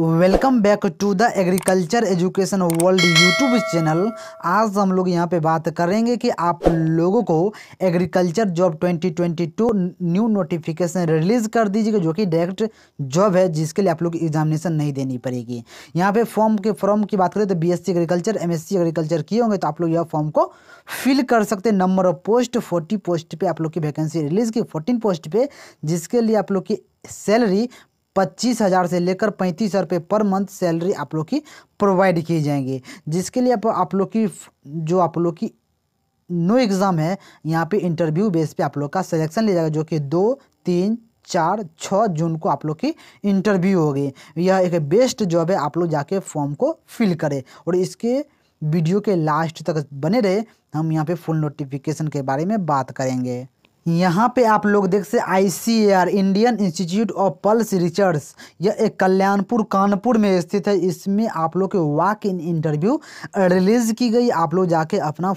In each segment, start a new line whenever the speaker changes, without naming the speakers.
welcome back to the agriculture education world YouTube channel आज हम लोग यहाँ पे बात करेंगे कि आप लोगों को agriculture job 2022 new notification release कर दीजिएगा जो कि डायरेक्ट जॉब है जिसके लिए आप लोग एग्जामिनेशन नहीं देनी पड़ेगी यहाँ पे फॉर्म के फॉर्म की बात करें तो बी एग्रीकल्चर एम एग्रीकल्चर किए होंगे तो आप लोग यह फॉर्म को फिल कर सकते number of post forty post पर आप लोग की वैकेंसी रिलीज़ की फोर्टीन पोस्ट पर जिसके लिए आप लोग की सैलरी पच्चीस हज़ार से लेकर पैंतीस हज़ार रुपये पर मंथ सैलरी आप लोग की प्रोवाइड की जाएंगी जिसके लिए आप लोग की जो आप लोग की नो एग्ज़ाम है यहाँ पे इंटरव्यू बेस पे आप लोग का सिलेक्शन लिया जाएगा जो कि दो तीन चार छः जून को आप लोग की इंटरव्यू होगी यह एक बेस्ट जॉब है आप लोग जाके फॉर्म को फिल करें और इसके वीडियो के लास्ट तक बने रहे हम यहाँ पे फुल नोटिफिकेशन के बारे में बात करेंगे यहाँ पे आप लोग देख से R Indian Institute of Pulse Research यह एक कल्याणपुर कानपुर में स्थित है इसमें आप लोग के वाक इन इंटरव्यू रिलीज की गई आप लोग जाके अपना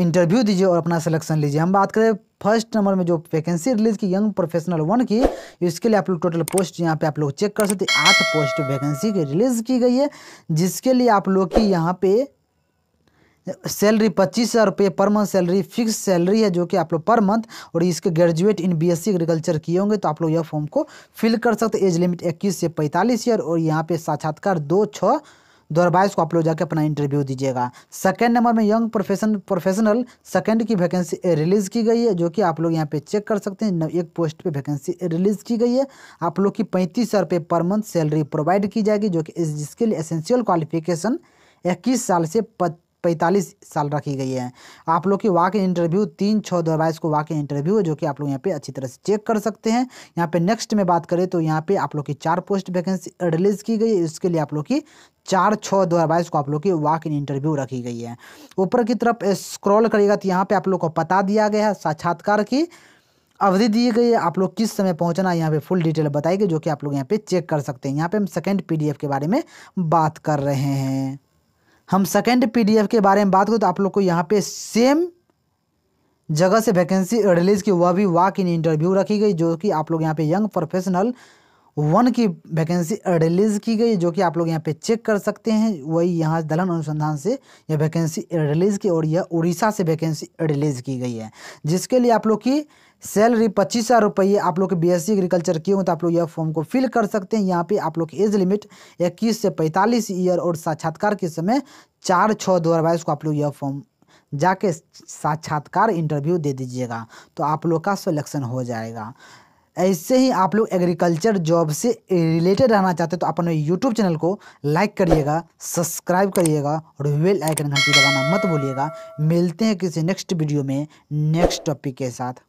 इंटरव्यू दीजिए और अपना सिलेक्शन लीजिए हम बात करें फर्स्ट नंबर में जो वैकेंसी रिलीज की यंग प्रोफेशनल वन की इसके लिए आप लोग टोटल पोस्ट यहाँ पे आप लोग चेक कर सकते आठ पोस्ट वैकेंसी की रिलीज की गई है जिसके लिए आप लोग की यहाँ पे सैलरी पच्चीस हज़ार रुपये per month salary fix salary है जो कि आप लोग पर मंथ और इसके ग्रेजुएट इन बीएससी एग्रीकल्चर किए होंगे तो आप लोग यह फॉर्म को फिल कर सकते एज लिमिट इक्कीस से पैंतालीस ईयर और यहाँ पे साक्षात्कार दो छः दो हज़ार बाईस को आप लोग जाकर अपना इंटरव्यू दीजिएगा सेकेंड नंबर में यंग प्रोफेशन प्रोफेशनल सेकेंड की वैकेंसी रिलीज़ की गई है जो कि आप लोग यहाँ पे चेक कर सकते हैं एक पोस्ट पे वैकेंसी रिलीज़ की गई है आप लोग की पैंतीस हज़ार रुपये पर मंथ सैलरी प्रोवाइड की जाएगी जो कि जिसके लिए एसेंशियल क्वालिफिकेशन इक्कीस साल से पच पैंतालीस साल रखी गई है आप लोग की वाक इंटरव्यू तीन छः दो बाईस को वाक इंटरव्यू है जो कि आप लोग यहाँ पे अच्छी तरह से चेक कर सकते हैं यहाँ पे नेक्स्ट में बात करें तो यहाँ पे आप लोग की चार पोस्ट वैकेंसी रिलीज की गई है इसके लिए आप लोग की चार छः दो हज़ार बाईस को आप लोग की वाक इन इंटरव्यू रखी गई है ऊपर की तरफ स्क्रॉल करिएगा तो यहाँ पर आप लोग को पता दिया गया है साक्षात्कार की अवधि दी गई है आप लोग किस समय पहुंचना है यहाँ पे फुल डिटेल बताएगी जो कि आप लोग यहाँ पे चेक कर सकते हैं यहाँ पे हम सेकंड पीडीएफ के बारे में बात कर रहे हैं हम सेकेंड पीडीएफ के बारे में बात करें तो आप लोग को यहाँ पे सेम जगह से वैकेंसी रिलीज की वह भी वाक इन इंटरव्यू रखी गई जो कि आप लोग यहाँ पे यंग प्रोफेशनल वन की वैकेंसी रिलीज़ की गई जो कि आप लोग यहाँ पे चेक कर सकते हैं वही यहाँ दलहन अनुसंधान से यह वैकेंसी रिलीज़ की और यह उड़ीसा से वैकेंसी रिलीज़ की गई है जिसके लिए आप लोग की सैलरी पच्चीस हज़ार रुपये आप लोग बी एस सी एग्रीकल्चर किए हो तो आप लोग यह फॉर्म को फिल कर सकते हैं यहाँ पे आप लोग की एज लिमिट इक्कीस से पैंतालीस ईयर और साक्षात्कार के समय चार छः दो हज़ार बाईस को आप लोग यह फॉर्म जाके साक्षात्कार इंटरव्यू दे दीजिएगा तो आप लोग का सलेक्शन हो जाएगा ऐसे ही आप लोग एग्रीकल्चर जॉब से रिलेटेड रहना चाहते हैं तो अपने यूट्यूब चैनल को लाइक करिएगा सब्सक्राइब करिएगा और वेल आइकन घंटी लगाना मत भूलिएगा मिलते हैं किसी नेक्स्ट वीडियो में नेक्स्ट टॉपिक के साथ